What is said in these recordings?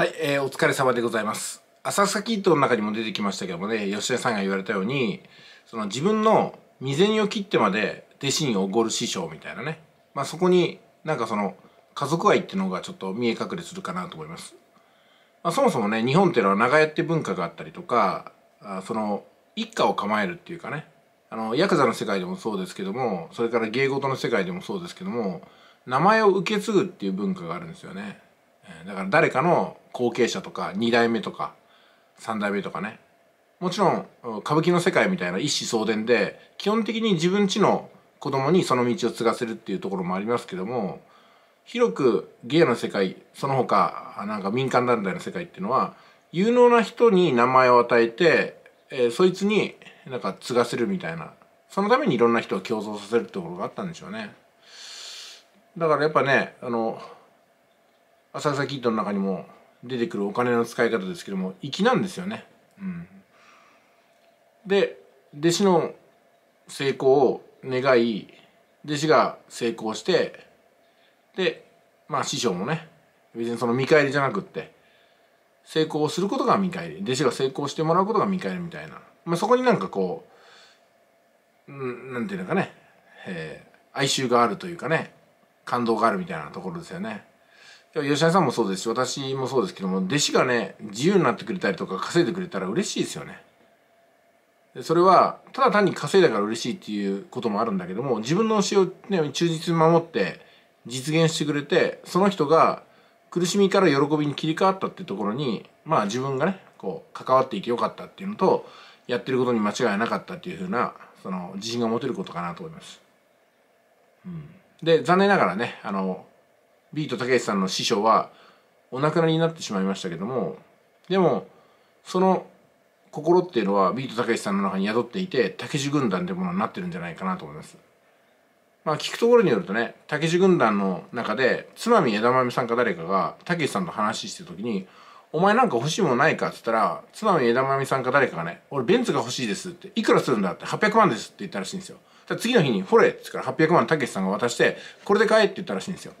はい、えー、お疲れ様でございます。浅草キットの中にも出てきましたけどもね、吉田さんが言われたように、その自分の未銭を切ってまで弟子におごる師匠みたいなね。まあそこになんかその家族愛っていうのがちょっと見え隠れするかなと思います。まあ、そもそもね、日本っていうのは長屋って文化があったりとか、あその一家を構えるっていうかね、あの、ヤクザの世界でもそうですけども、それから芸事の世界でもそうですけども、名前を受け継ぐっていう文化があるんですよね。だから誰かの後継者とか2代目とか3代目とかねもちろん歌舞伎の世界みたいな一子相伝で基本的に自分ちの子供にその道を継がせるっていうところもありますけども広く芸の世界その他なんか民間団体の世界っていうのは有能な人に名前を与えて、えー、そいつになんか継がせるみたいなそのためにいろんな人を競争させるってところがあったんでしょうねだからやっぱねあの浅草キッドの中にも出てくるお金の使い方ですけども粋なんですよね。うん、で弟子の成功を願い弟子が成功してでまあ師匠もね別にその見返りじゃなくって成功することが見返り弟子が成功してもらうことが見返りみたいな、まあ、そこになんかこう何て言うのかね、えー、哀愁があるというかね感動があるみたいなところですよね。吉田さんもそうですし私もそうですけども弟子がね自由になってくれたりとか稼いでくれたら嬉しいですよね。それはただ単に稼いだから嬉しいっていうこともあるんだけども自分の教えを、ね、忠実に守って実現してくれてその人が苦しみから喜びに切り替わったっていうところにまあ自分がねこう関わっていてよかったっていうのとやってることに間違いなかったっていうふうなその自信が持てることかなと思います。うん、で残念ながらねあのビートたけしさんの師匠はお亡くなりになってしまいましたけどもでもその心っていうのはビートたけしさんの中に宿っていてたけし軍団ってものになってるんじゃないかなと思います。まあ聞くところによるとねたけし軍団の中でつまみ枝豆さんか誰かがたけしさんと話してる時に「お前なんか欲しいものないか?」っつったらつまみ枝豆さんか誰かがね「俺ベンツが欲しいです」って「いくらするんだ?」って「800万です」って言ったらしいんですよ。次の日に「ほれ」っつから800万たけしさんが渡して「これで買え」って言ったらしいんですよ。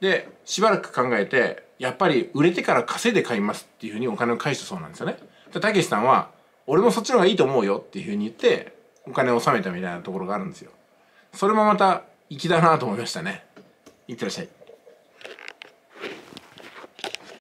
でしばらく考えてやっぱり売れてから稼いで買いますっていうふうにお金を返したそうなんですよね。でたけしさんは俺もそっちの方がいいと思うよっていうふうに言ってお金を納めたみたいなところがあるんですよ。それもまた粋だなと思いましたね。いってらっしゃい。